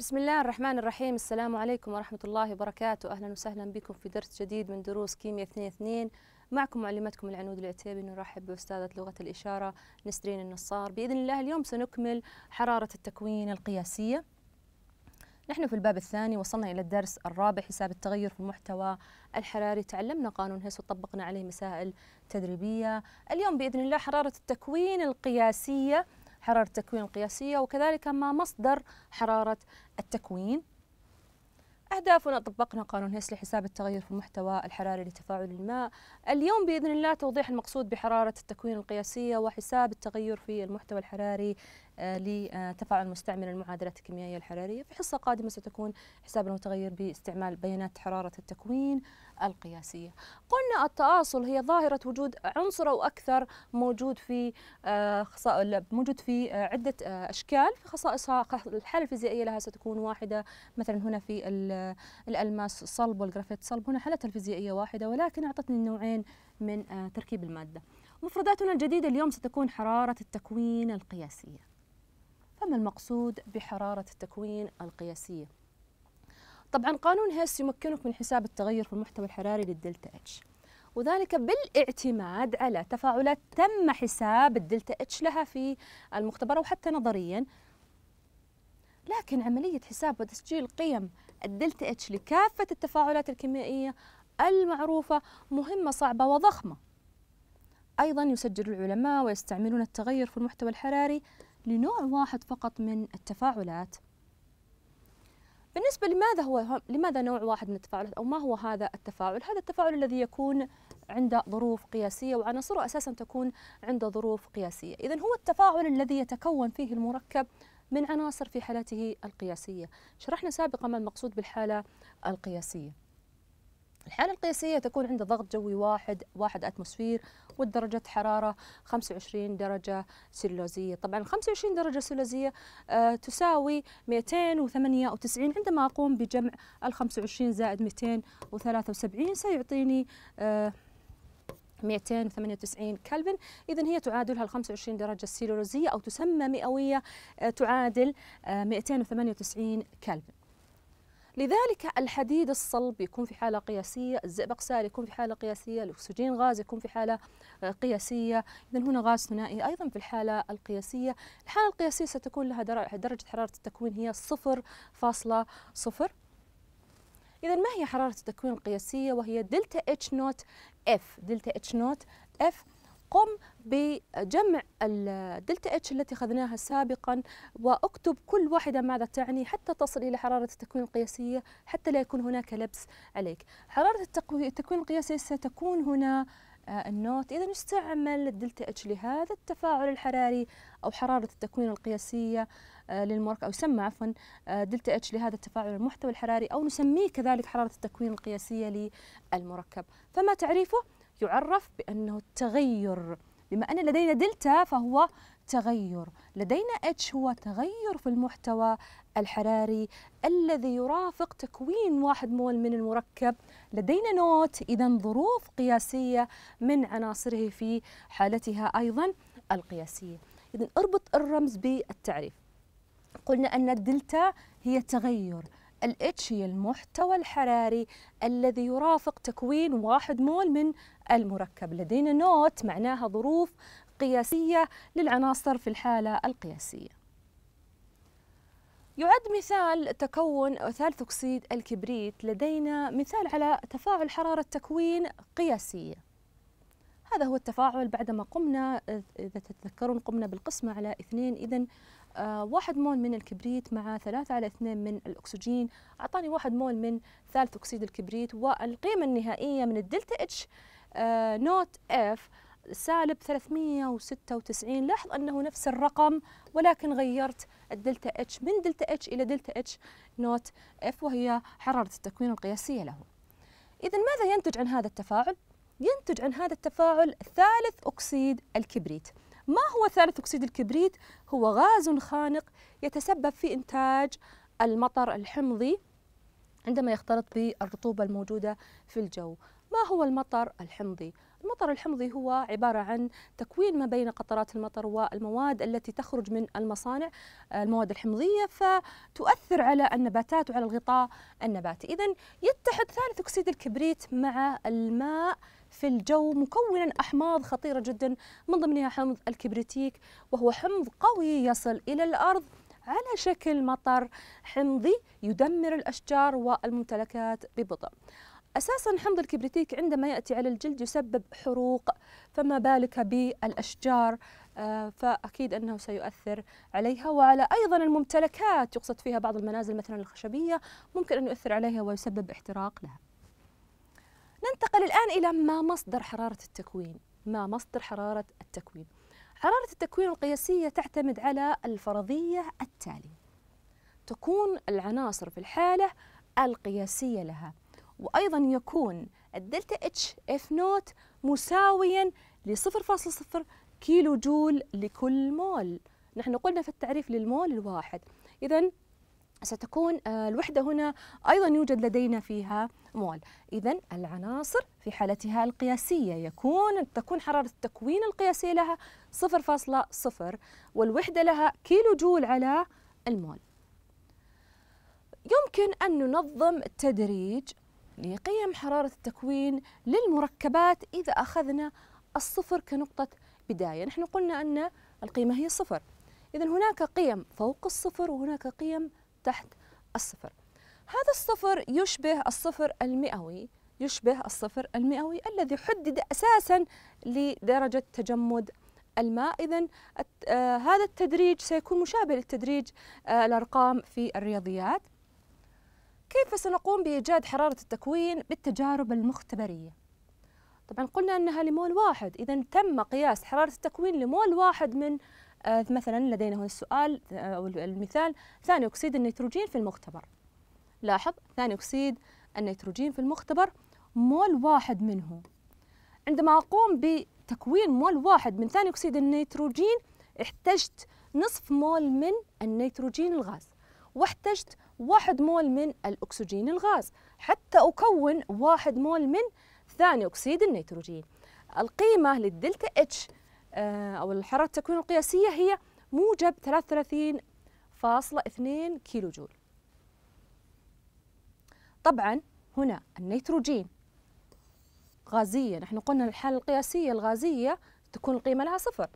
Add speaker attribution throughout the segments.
Speaker 1: بسم الله الرحمن الرحيم السلام عليكم ورحمة الله وبركاته أهلا وسهلا بكم في درس جديد من دروس كيمياء 2 معكم معلمتكم العنود العتيبي نرحب بأستاذة لغة الإشارة نسرين النصار بإذن الله اليوم سنكمل حرارة التكوين القياسية نحن في الباب الثاني وصلنا إلى الدرس الرابع حساب التغير في المحتوى الحراري تعلمنا قانون هيس وطبقنا عليه مسائل تدريبية اليوم بإذن الله حرارة التكوين القياسية حرارة التكوين القياسية وكذلك ما مصدر حرارة التكوين أهدافنا طبقنا قانون هيس لحساب التغير في المحتوى الحراري لتفاعل الماء اليوم بإذن الله توضيح المقصود بحرارة التكوين القياسية وحساب التغير في المحتوى الحراري آه، لتفاعل مستعمل المعادلات الكيميائية الحرارية في حصة قادمة ستكون حساب المتغير باستعمال بيانات حرارة التكوين القياسية قلنا التآصل هي ظاهرة وجود عنصر أو أكثر موجود في آه، موجود في آه، عدة أشكال في خصائصها الحالة الفيزيائية لها ستكون واحدة مثلا هنا في الألماس صلب والجرافيت صلب هنا حالتها الفيزيائية واحدة ولكن أعطتني نوعين من تركيب المادة مفرداتنا الجديدة اليوم ستكون حرارة التكوين القياسية فما المقصود بحرارة التكوين القياسية طبعا قانون هيس يمكنك من حساب التغير في المحتوى الحراري للدلتا اتش وذلك بالاعتماد على تفاعلات تم حساب الدلتا اتش لها في المختبر او حتى نظريا لكن عملية حساب وتسجيل قيم الدلتا اتش لكافة التفاعلات الكيميائية المعروفة مهمة صعبة وضخمة أيضا يسجل العلماء ويستعملون التغير في المحتوى الحراري لنوع واحد فقط من التفاعلات بالنسبة لماذا هو لماذا نوع واحد من التفاعلات أو ما هو هذا التفاعل؟ هذا التفاعل الذي يكون عند ظروف قياسية وعناصره أساسا تكون عند ظروف قياسية، إذا هو التفاعل الذي يتكون فيه المركب من عناصر في حالته القياسية، شرحنا سابقا ما المقصود بالحالة القياسية. الحالة القياسية تكون عند ضغط جوي واحد واحد أتموسفير والدرجة حرارة 25 درجة سيلوزية طبعا 25 درجة سيلوزية آه، تساوي 298 عندما أقوم بجمع ال 25 زائد 273 سيعطيني 298 آه، كلفن اذا هي تعادلها ال 25 درجه سيلوزية او تسمى مئويه آه، تعادل 298 كلفن لذلك الحديد الصلب يكون في حالة قياسية الزئبق سائل يكون في حالة قياسية الأكسجين غاز يكون في حالة آه، قياسية إذا هنا غاز ثنائي أيضا في الحالة القياسية الحالة القياسية ستكون لها درجة حرارة التكوين هي 0.0 إذا ما هي حرارة التكوين القياسية وهي دلتا اتش نوت اف دلتا اتش نوت اف قم بجمع الدلتا اتش التي اخذناها سابقا واكتب كل واحده ماذا تعني حتى تصل الى حراره التكوين القياسيه حتى لا يكون هناك لبس عليك. حراره التكوين القياسي ستكون هنا آه، النوت إذا استعمل الدلتا اتش لهذا التفاعل الحراري أو حرارة التكوين القياسية آه، للمركب أو يسمى عفوا آه، دلتا اتش لهذا التفاعل المحتوى الحراري أو نسميه كذلك حرارة التكوين القياسية للمركب فما تعريفه؟ يعرف بأنه التغير بما أن لدينا دلتا فهو تغير لدينا اتش هو تغير في المحتوى الحراري الذي يرافق تكوين واحد مول من المركب لدينا نوت إذا ظروف قياسية من عناصره في حالتها أيضا القياسية إذا اربط الرمز بالتعريف قلنا أن الدلتا هي تغير الاتش هي المحتوى الحراري الذي يرافق تكوين واحد مول من المركب لدينا نوت معناها ظروف قياسية للعناصر في الحالة القياسية يعد مثال تكون ثالث أكسيد الكبريت لدينا مثال على تفاعل حرارة تكوين قياسية هذا هو التفاعل بعدما قمنا إذا تتذكرون قمنا بالقسمة على اثنين إذا آه، واحد مول من الكبريت مع ثلاثة على اثنين من الأكسجين أعطاني واحد مول من ثالث أكسيد الكبريت والقيمة النهائية من الدلتا اتش آه، نوت اف سالب 396 لاحظ أنه نفس الرقم ولكن غيرت الدلتا اتش من دلتا اتش إلى دلتا اتش نوت اف وهي حرارة التكوين القياسية له إذا ماذا ينتج عن هذا التفاعل؟ ينتج عن هذا التفاعل ثالث أكسيد الكبريت ما هو ثالث أكسيد الكبريت؟ هو غاز خانق يتسبب في إنتاج المطر الحمضي عندما يختلط بالرطوبة الموجودة في الجو ما هو المطر الحمضي؟ المطر الحمضي هو عبارة عن تكوين ما بين قطرات المطر والمواد التي تخرج من المصانع آه، المواد الحمضية فتؤثر على النباتات وعلى الغطاء النباتي إذا يتحد ثالث أكسيد الكبريت مع الماء في الجو مكونا أحماض خطيرة جدا من ضمنها حمض الكبريتيك وهو حمض قوي يصل إلى الأرض على شكل مطر حمضي يدمر الأشجار والممتلكات ببطء أساسا حمض الكبريتيك عندما يأتي على الجلد يسبب حروق فما بالك بالأشجار آه، فأكيد أنه سيؤثر عليها وعلى أيضا الممتلكات يقصد فيها بعض المنازل مثلا الخشبية ممكن أن يؤثر عليها ويسبب احتراق لها ننتقل الآن إلى ما مصدر حرارة التكوين ما مصدر حرارة التكوين حرارة التكوين القياسية تعتمد على الفرضية التالية تكون العناصر في الحالة القياسية لها وأيضا يكون الدلتا اتش اف نوت مساويا ل 0.0 كيلو جول لكل مول نحن قلنا في التعريف للمول الواحد إذا ستكون آه، الوحدة هنا أيضا يوجد لدينا فيها مول إذا العناصر في حالتها القياسية يكون تكون حرارة التكوين القياسية لها 0.0 والوحدة لها كيلو جول على المول يمكن أن ننظم التدريج لقيم حرارة التكوين للمركبات إذا أخذنا الصفر كنقطة بداية نحن قلنا أن القيمة هي صفر إذا هناك قيم فوق الصفر وهناك قيم تحت الصفر هذا الصفر يشبه الصفر المئوي يشبه الصفر المئوي الذي حدد أساسا لدرجة تجمد الماء إذا آه، هذا التدريج سيكون مشابه للتدريج آه، الأرقام في الرياضيات كيف سنقوم بإيجاد حرارة التكوين بالتجارب المختبرية؟ طبعا قلنا أنها لمول واحد إذا تم قياس حرارة التكوين لمول واحد من آه، مثلا لدينا هنا السؤال آه، أو المثال ثاني أكسيد النيتروجين في المختبر لاحظ ثاني أكسيد النيتروجين في المختبر مول واحد منه عندما أقوم بتكوين مول واحد من ثاني أكسيد النيتروجين احتجت نصف مول من النيتروجين الغاز واحتجت واحد مول من الأكسجين الغاز حتى أكون واحد مول من ثاني أكسيد النيتروجين القيمة للدلتا اتش آه، أو الحرارة التكوين القياسية هي موجب 33.2 كيلو جول طبعا هنا النيتروجين غازية نحن قلنا الحالة القياسية الغازية تكون القيمة لها صفر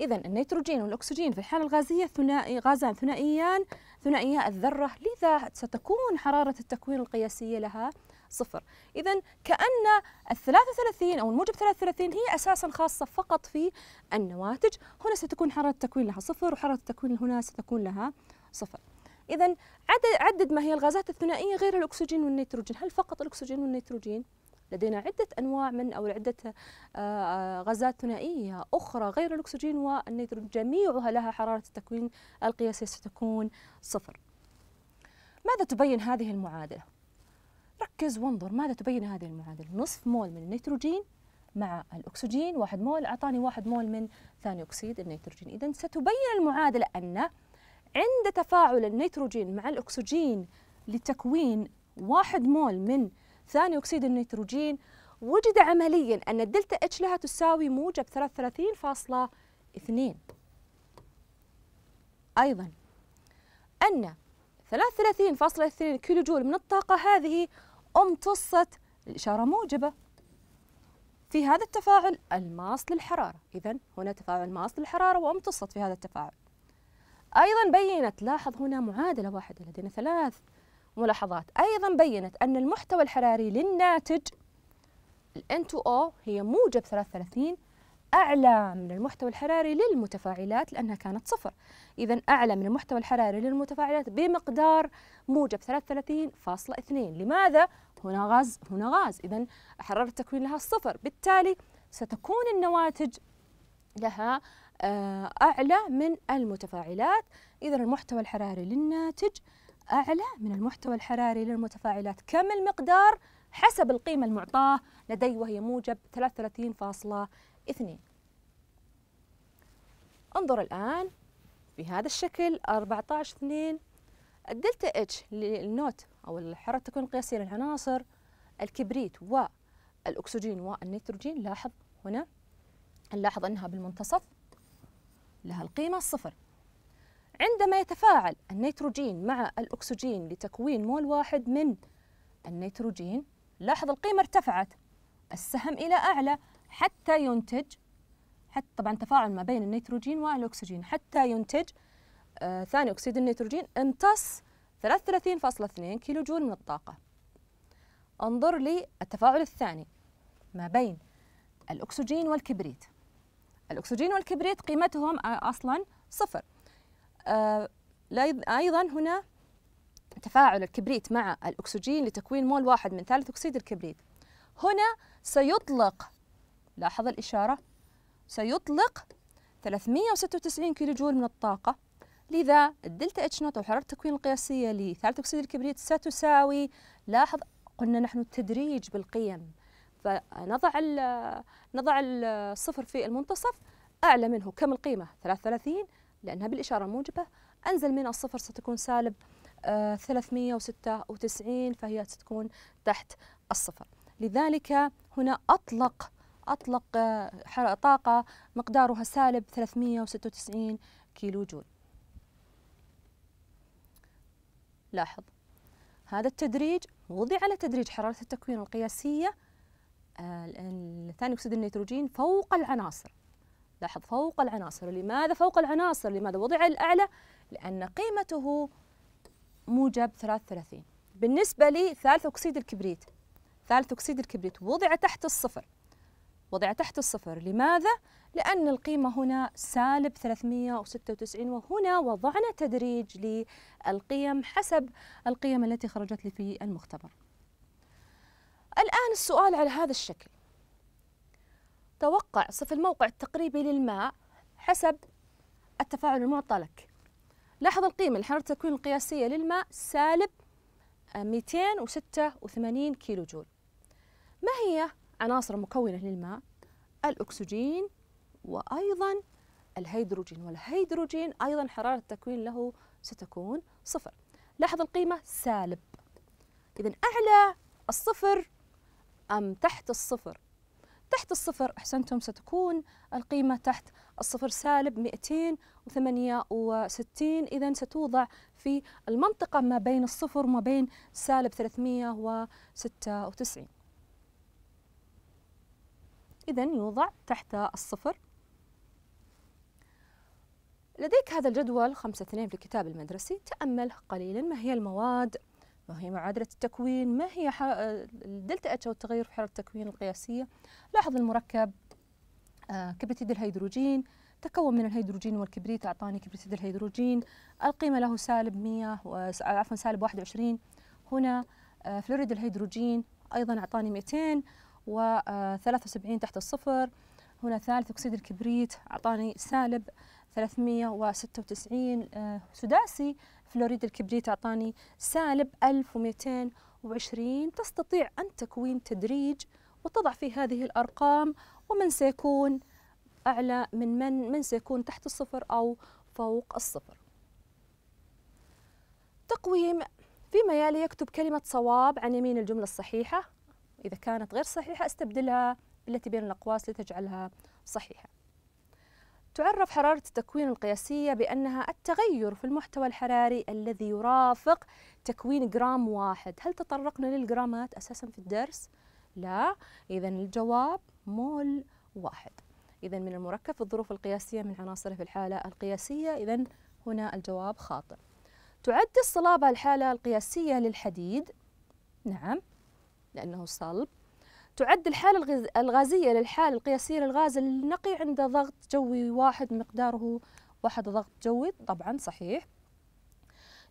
Speaker 1: إذا النيتروجين والأكسجين في الحالة الغازية ثنائي غازان ثنائيان ثنائية الذرة لذا ستكون حرارة التكوين القياسية لها صفر إذا كأن الثلاثة 33 أو الموجب 33 هي أساسا خاصة فقط في النواتج هنا ستكون حرارة التكوين لها صفر وحرارة التكوين هنا ستكون لها صفر إذا عدد ما هي الغازات الثنائية غير الأكسجين والنيتروجين هل فقط الأكسجين والنيتروجين؟ لدينا عدة أنواع من أو عدة آه، آه، غازات ثنائية أخرى غير الأكسجين والنيتروجين جميعها لها حرارة التكوين القياسية ستكون صفر ماذا تبين هذه المعادلة؟ ركز وانظر ماذا تبين هذه المعادلة نصف مول من النيتروجين مع الأكسجين واحد مول أعطاني واحد مول من ثاني أكسيد النيتروجين إذا ستبين المعادلة أن عند تفاعل النيتروجين مع الأكسجين لتكوين واحد مول من ثاني أكسيد النيتروجين وجد عمليا أن الدلتا اتش لها تساوي موجب 33.2 أيضا أن 33.2 كيلو جول من الطاقة هذه امتصت الإشارة موجبة في هذا التفاعل الماص للحرارة إذا هنا تفاعل ماص للحرارة وامتصت في هذا التفاعل أيضا بينت لاحظ هنا معادلة واحدة لدينا ثلاث ملاحظات أيضا بيّنت أن المحتوى الحراري للناتج ال N2O هي موجب 33 أعلى من المحتوى الحراري للمتفاعلات لأنها كانت صفر إذا أعلى من المحتوى الحراري للمتفاعلات بمقدار موجب 33.2 لماذا؟ هنا غاز هنا غاز إذا حرارة التكوين لها الصفر بالتالي ستكون النواتج لها آه، أعلى من المتفاعلات إذا المحتوى الحراري للناتج أعلى من المحتوى الحراري للمتفاعلات كم المقدار حسب القيمة المعطاة لدي وهي موجب 33.2 انظر الآن بهذا الشكل 14.2 الدلتا اتش للنوت أو الحرارة تكون قياسية للعناصر الكبريت والأكسجين والنيتروجين لاحظ هنا نلاحظ أنها بالمنتصف لها القيمة الصفر عندما يتفاعل النيتروجين مع الأكسجين لتكوين مول واحد من النيتروجين لاحظ القيمة ارتفعت السهم إلى أعلى حتى ينتج حتى طبعا تفاعل ما بين النيتروجين والأكسجين حتى ينتج آه ثاني أكسيد النيتروجين امتص 33.2 كيلو جول من الطاقة انظر للتفاعل الثاني ما بين الأكسجين والكبريت الأكسجين والكبريت قيمتهم أصلا صفر آه، أيضا هنا تفاعل الكبريت مع الأكسجين لتكوين مول واحد من ثالث أكسيد الكبريت هنا سيطلق لاحظ الإشارة سيطلق 396 كيلو جول من الطاقة لذا الدلتا اتش نوت أو حرارة التكوين القياسية لثالث أكسيد الكبريت ستساوي لاحظ قلنا نحن التدريج بالقيم فنضع ال نضع الصفر في المنتصف أعلى منه كم القيمة 33 لأنها بالإشارة الموجبة أنزل من الصفر ستكون سالب 396 آه، فهي ستكون تحت الصفر لذلك هنا أطلق أطلق آه، طاقة مقدارها سالب 396 كيلو جول لاحظ هذا التدريج وضع على تدريج حرارة التكوين القياسية آه، ثاني أكسيد النيتروجين فوق العناصر لاحظ فوق العناصر لماذا فوق العناصر لماذا وضع الأعلى لأن قيمته موجب 33 بالنسبة لي ثالث أكسيد الكبريت ثالث أكسيد الكبريت وضع تحت الصفر وضع تحت الصفر لماذا؟ لأن القيمة هنا سالب 396 وهنا وضعنا تدريج للقيم حسب القيم التي خرجت لي في المختبر الآن السؤال على هذا الشكل توقع صف الموقع التقريبي للماء حسب التفاعل المعطى لك لاحظ القيمة الحرارة التكوين القياسية للماء سالب 286 كيلو جول ما هي عناصر مكونة للماء؟ الأكسجين وأيضا الهيدروجين والهيدروجين أيضا حرارة التكوين له ستكون صفر لاحظ القيمة سالب إذا أعلى الصفر أم تحت الصفر تحت الصفر أحسنتم ستكون القيمة تحت الصفر سالب 268 إذا ستوضع في المنطقة ما بين الصفر وما بين سالب 396 إذا يوضع تحت الصفر لديك هذا الجدول 5 2 في الكتاب المدرسي تأمل قليلا ما هي المواد وهي معادلة التكوين ما هي الدلتا اتش أو التغير في حرارة التكوين القياسية لاحظ المركب آه، كبريتيد الهيدروجين تكون من الهيدروجين والكبريت أعطاني كبريتيد الهيدروجين القيمة له سالب 100 عفوا سالب 21 هنا آه، فلوريد الهيدروجين أيضا أعطاني 200 و73 آه، تحت الصفر هنا ثالث أكسيد الكبريت أعطاني سالب 396 سداسي فلوريد الكبريت أعطاني سالب 1220 تستطيع أن تكوين تدريج وتضع في هذه الأرقام ومن سيكون أعلى من من من سيكون تحت الصفر أو فوق الصفر تقويم فيما يلي يكتب كلمة صواب عن يمين الجملة الصحيحة إذا كانت غير صحيحة استبدلها بالتي بين الأقواس لتجعلها صحيحة تعرف حرارة التكوين القياسية بأنها التغير في المحتوى الحراري الذي يرافق تكوين جرام واحد هل تطرقنا للجرامات أساسا في الدرس؟ لا إذا الجواب مول واحد إذا من المركب في الظروف القياسية من عناصره في الحالة القياسية إذا هنا الجواب خاطئ تعد الصلابة الحالة القياسية للحديد نعم لأنه صلب تعد الحالة الغازية للحالة القياسية للغاز النقي عند ضغط جوي واحد مقداره واحد ضغط جوي طبعا صحيح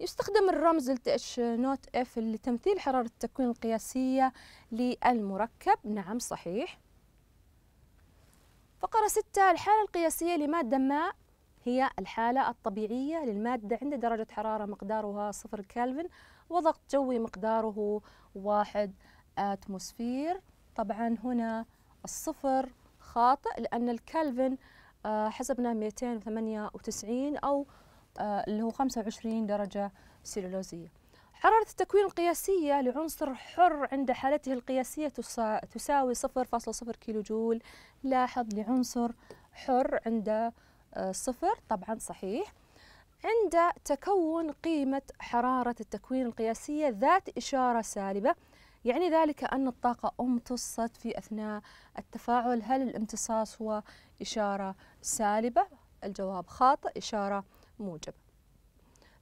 Speaker 1: يستخدم الرمز التش نوت اف لتمثيل حرارة التكوين القياسية للمركب نعم صحيح فقرة ستة الحالة القياسية لمادة ما هي الحالة الطبيعية للمادة عند درجة حرارة مقدارها صفر كلفن وضغط جوي مقداره واحد أتموسفير طبعا هنا الصفر خاطئ لأن الكلفن آه، حسبنا 298 أو آه، اللي هو 25 درجة سيلولوزية حرارة التكوين القياسية لعنصر حر عند حالته القياسية تساوي 0.0 كيلو جول لاحظ لعنصر حر عند آه، صفر طبعا صحيح عند تكون قيمة حرارة التكوين القياسية ذات إشارة سالبة يعني ذلك أن الطاقة امتصت في أثناء التفاعل هل الامتصاص هو إشارة سالبة؟ الجواب خاطئ إشارة موجبة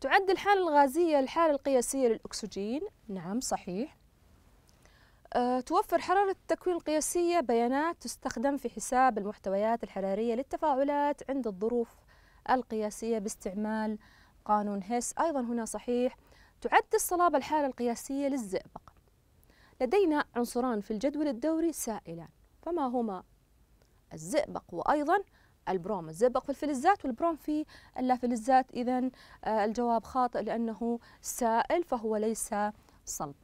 Speaker 1: تعد الحالة الغازية الحالة القياسية للأكسجين نعم صحيح آه، توفر حرارة التكوين القياسية بيانات تستخدم في حساب المحتويات الحرارية للتفاعلات عند الظروف القياسية باستعمال قانون هيس أيضا هنا صحيح تعد الصلابة الحالة القياسية للزئبق لدينا عنصران في الجدول الدوري سائلان فما هما الزئبق وأيضا البروم الزئبق في الفلزات والبروم في اللافلزات إذا آه، الجواب خاطئ لأنه سائل فهو ليس صلب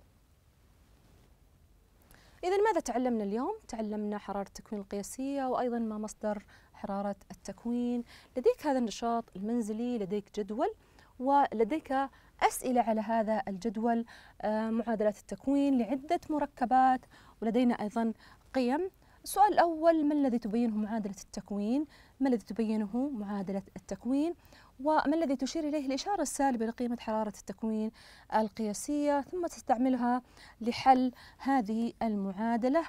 Speaker 1: إذا ماذا تعلمنا اليوم؟ تعلمنا حرارة التكوين القياسية وأيضا ما مصدر حرارة التكوين لديك هذا النشاط المنزلي لديك جدول ولديك أسئلة على هذا الجدول آه، معادلات التكوين لعدة مركبات ولدينا أيضا قيم السؤال الأول ما الذي تبينه معادلة التكوين؟ ما الذي تبينه معادلة التكوين؟ وما الذي تشير إليه الإشارة السالبة لقيمة حرارة التكوين القياسية ثم تستعملها لحل هذه المعادلة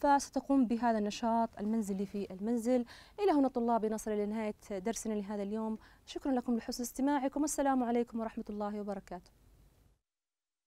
Speaker 1: فستقوم بهذا النشاط المنزلي في المنزل إلى هنا طلابي نصل إلى نهاية درسنا لهذا اليوم شكرا لكم لحسن استماعكم والسلام عليكم ورحمة الله وبركاته